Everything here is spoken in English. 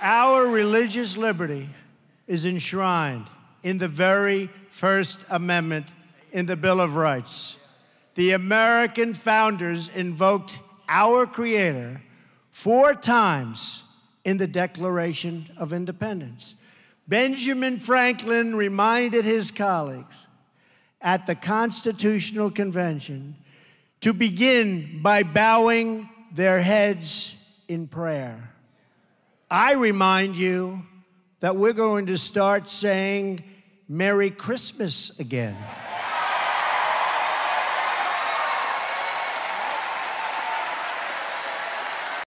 Our religious liberty is enshrined in the very First Amendment in the Bill of Rights. The American founders invoked our Creator four times in the Declaration of Independence. Benjamin Franklin reminded his colleagues at the Constitutional Convention to begin by bowing their heads in prayer. I remind you that we're going to start saying Merry Christmas again.